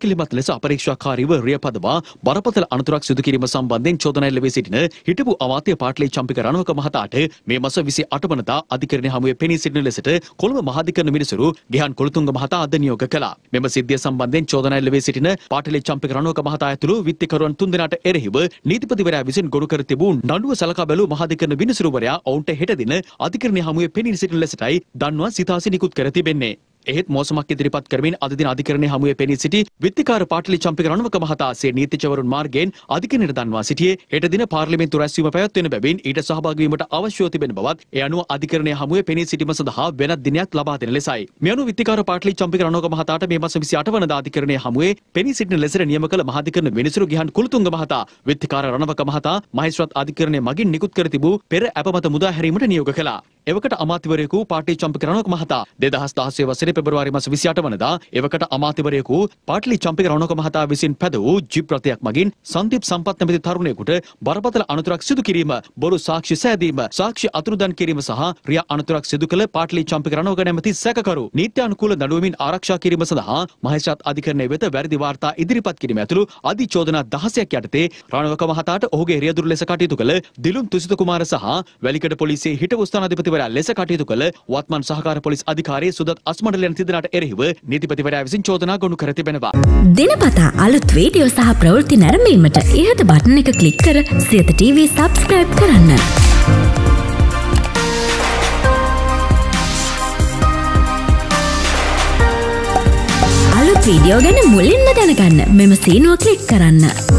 කිලිමත් ලෙස අපරීක්ෂාකාරීව රිය පදවා බරපතල අනතුරක් සිදු කිරීම සම්බන්ධයෙන් චෝදනා එල්ල වී සිටින හිටපු අමාත්‍ය පාට්ලේ චම්පික රණවක මහතාට මේ මස 28 වනදා අධිකරණ හමුවේ පෙනී සිටින ලෙසට කොළඹ මහාධිකරණ මිනිසුරු ගිහන් කොළතුංග මහතා අද නියෝග කළා. මෙම සිද්ධිය සම්බන්ධයෙන් චෝදනා එල්ල වී සිටින පාට්ලේ චම්පික රණවක මහතා ඇතුළු විත්තිකරුවන් තුන්දෙනාට එරෙහිව නීතිපතිවරයා විසින් ගොනු කර තිබූ නඩුව සලකා බැලූ මහාධිකරණ මිනිසුරුවරයා ඔවුන්ට හෙට දින අධිකරණ හමුවේ පෙනී සිටින ලෙසටයි දන්වා සිතාසි නිකුත් කර තිබෙන්නේ. එහෙත් මෝසමක් ඉදිරිපත් කරමින් අද දින අධිකරණය හමුවේ පෙනී සිටි විත්තිකාර පාටලි චම්පික රණවක මහතාසේ නීතිචවරුන් මාර්ගයෙන් අධිකරණයට දන්වා සිටියේ හෙට දින පාර්ලිමේන්තු රැස්වීම පැවැත්වෙන බැවින් ඊට සහභාගී වීමට අවශ්‍යව තිබෙන බවත් ඒ අනුව අධිකරණය හමුවේ පෙනී සිටීම සඳහා වෙනත් දිනයක් ලබා දෙන ලෙසයි. මේ අනුව විත්තිකාර පාටලි චම්පික රණවක මහතාට මේ මස 28 වනදා අධිකරණය හමුවේ පෙනී සිටින ලෙසට නියම කළ මහාධිකරණ විනිසුරු ගිහන් කුලතුංග මහතා විත්තිකාර රණවක මහතා මහේස්ත්‍රාත් අධිකරණය මගින් නිකුත් කර තිබූ පෙර අපමත මුදා හැරීමට නියෝග කළා. එවකට අමාතිවරයෙකු පාටි චම්පිකරණක මහතා දෙදහස් දහසේ වසරේ පෙබරවාරි මස විසිඅට වනදා එවකට අමාතිවරයෙකු පාටලි චම්පිකරණක මහතා විසින් පැද වූ ජිප් රථයක් මගින් සංදීප් සම්පත් නැමැති තරුණයෙකුට බරපතල අනතුරක් සිදු කිරීම බොරු සාක්ෂි සෑදීම සාක්ෂි අතුරුදන් කිරීම සහ රිය අනතුරක් සිදු කළ පාටලි චම්පිකරණක නැමැති සැකකරු නීත්‍යානුකූල දඬුවමින් ආරක්ෂා කිරීම සඳහා මහේෂාත් අධිකරණය වෙත වැරදි වාර්තා ඉදිරිපත් කිරීම ඇතුළු අධිචෝදනා දහසයක් යටතේ රණවක මහතාට ඔහුගේ රියදුරු ලෙස කටයුතු කළ දිලුම් තුසිත කුමාර සහ වැලිකඩ පොලිසියේ හිටපු ස්ථානාධිපති නීතිපතිවරයා ලෙස කටයුතු කළ වත්මන් සහකාර පොලිස් අධිකාරී සුදත් අස්මඩලයන් තිදෙනට එරෙහිව නීතිපතිවරයා විසින් චෝදනා ගොනු කර තිබෙනවා. දිනපතා අලුත් වීඩියෝ සහ ප්‍රවෘත්ති නැරඹීමට ඉහත බටන් එක ක්ලික් කර සියත TV සබස්ක්‍රයිබ් කරන්න. අලුත් වීඩියෝ ගැන මුලින්ම දැනගන්න මෙම සීනුව ක්ලික් කරන්න.